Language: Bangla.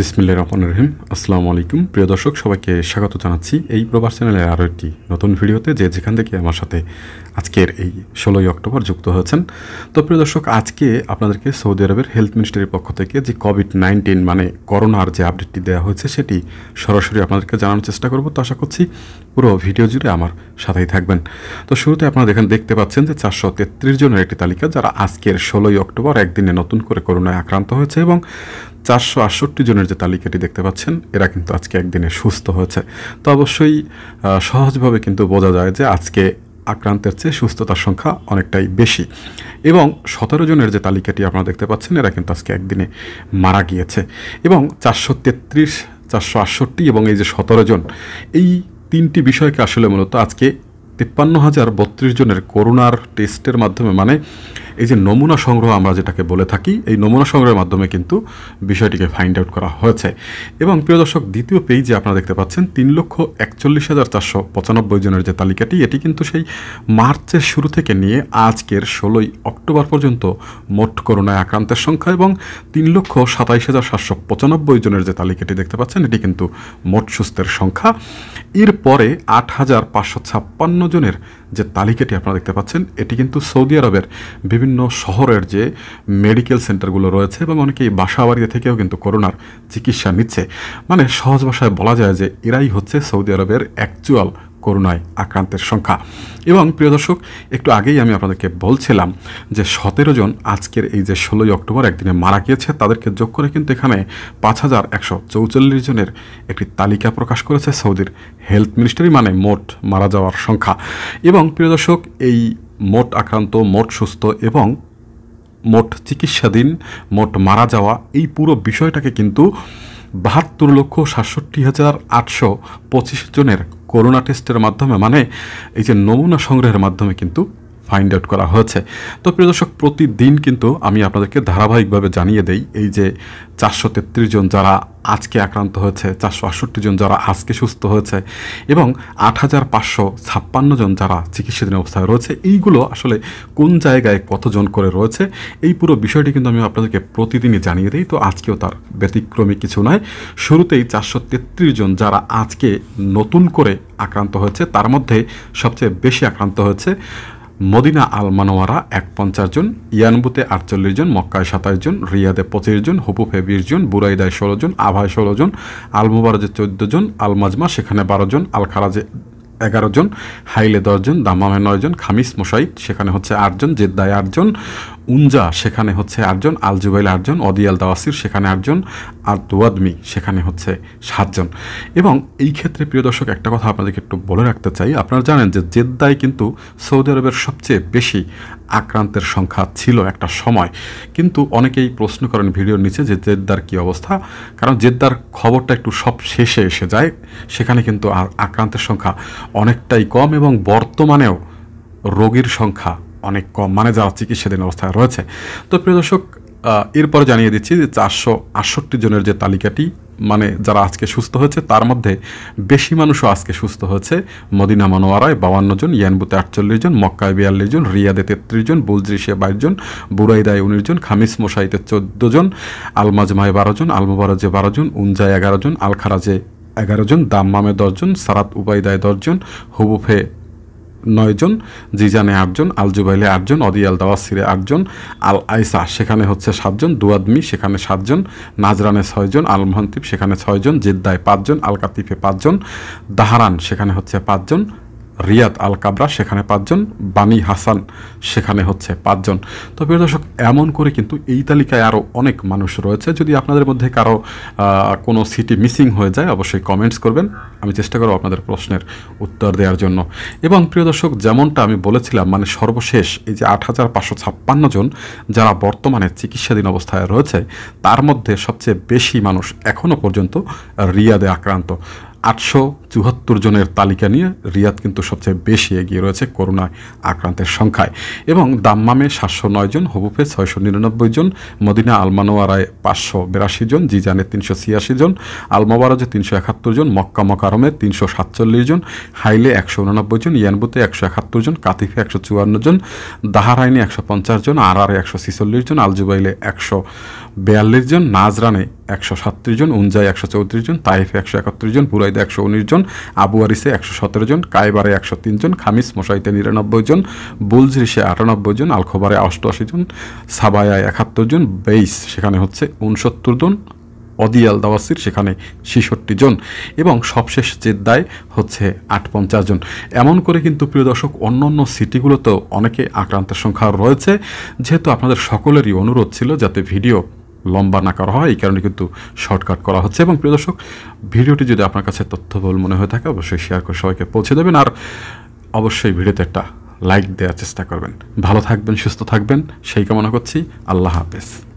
বিসমিল্লা রহমান রহিম আসসালামু আলাইকুম প্রিয় দর্শক সবাইকে স্বাগত জানাচ্ছি এই প্রবাস চ্যানেলের আরও একটি নতুন ভিডিওতে যে যেখান থেকে আমার সাথে আজকের এই ষোলোই অক্টোবর যুক্ত হয়েছেন তো প্রিয় দর্শক আজকে আপনাদেরকে সৌদি আরবের হেলথ মিনিস্ট্রির পক্ষ থেকে যে কোভিড নাইন্টিন মানে করোনার যে আপডেটটি দেওয়া হয়েছে সেটি সরাসরি আপনাদেরকে জানানোর চেষ্টা করব তো আশা করছি পুরো ভিডিও জুড়ে আমার সাথেই থাকবেন তো শুরুতে আপনারা এখানে দেখতে পাচ্ছেন যে চারশো তেত্রিশ জনের একটি তালিকা যারা আজকের ষোলোই অক্টোবর একদিনে নতুন করে করোনায় আক্রান্ত হয়েছে এবং চারশো আটষট্টি জনের যে তালিকাটি দেখতে পাচ্ছেন এরা কিন্তু আজকে একদিনে সুস্থ হয়েছে তো অবশ্যই সহজভাবে কিন্তু বোঝা যায় যে আজকে আক্রান্তের চেয়ে সুস্থতার সংখ্যা অনেকটাই বেশি এবং সতেরো জনের যে তালিকাটি আপনারা দেখতে পাচ্ছেন এরা কিন্তু আজকে একদিনে মারা গিয়েছে এবং চারশো তেত্রিশ চারশো আটষট্টি এবং এই যে সতেরো জন এই তিনটি বিষয়কে আসলে মূলত আজকে তিপ্পান্ন হাজার বত্রিশ জনের করোনার টেস্টের মাধ্যমে মানে এই যে নমুনা সংগ্রহ আমরা যেটাকে বলে থাকি এই নমুনা সংগ্রহের মাধ্যমে কিন্তু বিষয়টিকে ফাইন্ড আউট করা হয়েছে এবং প্রিয় দর্শক দ্বিতীয় পেজে আপনারা দেখতে পাচ্ছেন তিন লক্ষ একচল্লিশ হাজার চারশো পঁচানব্বই জনের যে তালিকাটি এটি কিন্তু সেই মার্চের শুরু থেকে নিয়ে আজকের ষোলোই অক্টোবর পর্যন্ত মোট করোনায় আক্রান্তের সংখ্যা এবং তিন লক্ষ সাতাইশ হাজার সাতশো পঁচানব্বই জনের যে তালিকাটি দেখতে পাচ্ছেন এটি কিন্তু মোট সুস্থের সংখ্যা এরপরে আট হাজার পাঁচশো ছাপ্পান্ন জনের যে তালিকাটি আপনারা দেখতে পাচ্ছেন এটি কিন্তু সৌদি আরবের বিভিন্ন শহরের যে মেডিকেল সেন্টারগুলো রয়েছে এবং অনেকেই বাসা বাড়িতে থেকেও কিন্তু করোনার চিকিৎসা নিচ্ছে মানে সহজ ভাষায় বলা যায় যে এরাই হচ্ছে সৌদি আরবের অ্যাকচুয়াল করোনায় আক্রান্তের সংখ্যা এবং প্রিয় দর্শক একটু আগেই আমি আপনাদেরকে বলছিলাম যে সতেরো জন আজকের এই যে ষোলোই অক্টোবর একদিনে মারা গিয়েছে তাদেরকে যোগ করে কিন্তু এখানে পাঁচ হাজার একশো চৌচল্লিশ জনের একটি তালিকা প্রকাশ করেছে সৌদির হেলথ মিনিস্ট্রি মানে মোট মারা যাওয়ার সংখ্যা এবং প্রিয় দর্শক এই মোট আক্রান্ত মোট সুস্থ এবং মোট চিকিৎসাধীন মোট মারা যাওয়া এই পুরো বিষয়টাকে কিন্তু বাহাত্তর লক্ষ সাতষট্টি হাজার আটশো পঁচিশ জনের করোনা টেস্টের মাধ্যমে মানে এই যে নমুনা সংগ্রহের মাধ্যমে কিন্তু ফাইন্ড আউট করা হয়েছে তো প্রিয় দর্শক প্রতিদিন কিন্তু আমি আপনাদেরকে ধারাবাহিকভাবে জানিয়ে দেই এই যে চারশো জন যারা আজকে আক্রান্ত হয়েছে চারশো আটষট্টি জন যারা আজকে সুস্থ হয়েছে এবং আট হাজার পাঁচশো ছাপ্পান্ন জন যারা চিকিৎসাধীন অবস্থায় রয়েছে এইগুলো আসলে কোন জায়গায় কতজন করে রয়েছে এই পুরো বিষয়টি কিন্তু আমি আপনাদেরকে প্রতিদিনই জানিয়ে দিই তো আজকেও তার ব্যতিক্রমী কিছু নয় শুরুতেই চারশো তেত্রিশ জন যারা আজকে নতুন করে আক্রান্ত হয়েছে তার মধ্যে সবচেয়ে বেশি আক্রান্ত হয়েছে মদিনা আল মানোয়ারা এক পঞ্চাশ জন ইয়ানবুতে আটচল্লিশ জন মক্কায় সাতাশ জন রিয়াদে পঁচিশ জন হুপুফে বিশ জন বুরাইদায় ষোলো জন আভায় ষোলো জন আলমুবারাজে চোদ্দ জন আলমাজমা সেখানে বারো জন আল খারাজে এগারো জন হাইলে দশজন দামামে নয়জন খামিস মোসাইদ সেখানে হচ্ছে আটজন জেদ্দায় আটজন উনজা সেখানে হচ্ছে আটজন আল জুবাইল আটজন অদিয়াল দাওয়াসির সেখানে আটজন আর তোয়াদমি সেখানে হচ্ছে সাতজন এবং এই ক্ষেত্রে প্রিয় দর্শক একটা কথা আপনাদেরকে একটু বলে রাখতে চাই আপনারা জানেন যে জেদ্দায় কিন্তু সৌদি আরবের সবচেয়ে বেশি আক্রান্তের সংখ্যা ছিল একটা সময় কিন্তু অনেকেই প্রশ্ন করেন ভিডিওর নিচে যে জেদ্দার কী অবস্থা কারণ জেদ্দার খবরটা একটু সব শেষে এসে যায় সেখানে কিন্তু আর আক্রান্তের সংখ্যা অনেকটাই কম এবং বর্তমানেও রোগীর সংখ্যা অনেক কম মানে যারা চিকিৎসাধীন অবস্থায় রয়েছে তো প্রিয় দর্শক এরপরে জানিয়ে দিচ্ছি যে চারশো আটষট্টি জনের যে তালিকাটি মানে যারা আজকে সুস্থ হয়েছে তার মধ্যে বেশি মানুষও আজকে সুস্থ হয়েছে মদিনা মানোয়ারায় বাউান্ন জন ইয়ানবুতে আটচল্লিশ জন মক্কায় বিয়াল্লিশ জন রিয়াদে তেত্রিশ জন বুলজরিশে বাইশ জন বুরাইদায় উনিশ জন খামিস মোশাইতে চোদ্দো জন আলমাজমায় বারো জন আলমোবারাজে বারো জন উনজায় এগারো জন আলখারাজে এগারো জন দাম্মামে দশজন সারাত উবাইদায় দশজন হুবুফে নয়জন জিজানে আটজন আল জুবাইলে আটজন অদিয়াল দাওয়াসিরে আটজন আল আইসা সেখানে হচ্ছে সাতজন দুয়াদমি সেখানে সাতজন নাজরানে ছয়জন আল মহান্তিব সেখানে ছয়জন জেদ্দায় পাঁচজন আল কাতিফে পাঁচজন দাহারান সেখানে হচ্ছে পাঁচজন রিয়াদ আল কাবরা সেখানে পাঁচজন বানি হাসান সেখানে হচ্ছে পাঁচজন তো প্রিয় দর্শক এমন করে কিন্তু এই তালিকায় আরও অনেক মানুষ রয়েছে যদি আপনাদের মধ্যে কারো কোনো সিটি মিসিং হয়ে যায় অবশ্যই কমেন্টস করবেন আমি চেষ্টা করব আপনাদের প্রশ্নের উত্তর দেওয়ার জন্য এবং প্রিয় দর্শক যেমনটা আমি বলেছিলাম মানে সর্বশেষ এই যে আট হাজার পাঁচশো ছাপ্পান্ন জন যারা বর্তমানে চিকিৎসাধীন অবস্থায় রয়েছে তার মধ্যে সবচেয়ে বেশি মানুষ এখনও পর্যন্ত রিয়াদে আক্রান্ত আটশো চুহাত্তর জনের তালিকা নিয়ে রিয়াদ কিন্তু সবচেয়ে বেশি এগিয়ে রয়েছে করোনায় আক্রান্তের সংখ্যায় এবং দাম্মামে সাতশো নয় জন হবুফে ছয়শো নিরানব্বই জন মদিনা আলমানোয়ারায় পাঁচশো বিরাশি জন জিজানে তিনশো ছিয়াশি জন আলমোবারজে তিনশো একাত্তর জন মক্কা মকারমে তিনশো সাতচল্লিশ জন হাইলে একশো উনানব্বই জন ইয়ানবুতে একশো একাত্তর জন কাতিফে একশো চুয়ান্ন জন দাহারাইনে একশো পঞ্চাশ জন আরারে একশো ছিচল্লিশ জন আলজুবাইলে একশো বিয়াল্লিশ জন নাজরানে একশো সাতত্রিশ জন উঞ্জায় একশো চৌত্রিশ জন তাইফে একশো একাত্তর জন বুরাইদে একশো উনিশ জন আবু একশো সতেরো জন কায়বারে একশো তিন জন খামিস মশাইতে নিরানব্বই জন বুলজরিসে আটানব্বই জন আলখোবারে অষ্টআশি জন সাবায়ায় একাত্তর জন বেইস সেখানে হচ্ছে উনসত্তর জন অদিয়াল দাওয়াসির সেখানে ছেষট্টি জন এবং সবশেষ জেদ্দায় হচ্ছে আট পঞ্চাশ জন এমন করে কিন্তু প্রিয় দর্শক অন্য অন্য সিটিগুলোতেও অনেকে আক্রান্তের সংখ্যা রয়েছে যেহেতু আপনাদের সকলেরই অনুরোধ ছিল যাতে ভিডিও লম্বা না করা হয় এই কারণে কিন্তু শর্টকাট করা হচ্ছে এবং প্রিয় দর্শক ভিডিওটি যদি আপনার কাছে তথ্যবহুল মনে হয়ে থাকে অবশ্যই শেয়ার করে সবাইকে পৌঁছে দেবেন আর অবশ্যই ভিডিওতে একটা লাইক দেওয়ার চেষ্টা করবেন ভালো থাকবেন সুস্থ থাকবেন সেই কামনা করছি আল্লাহ হাফেজ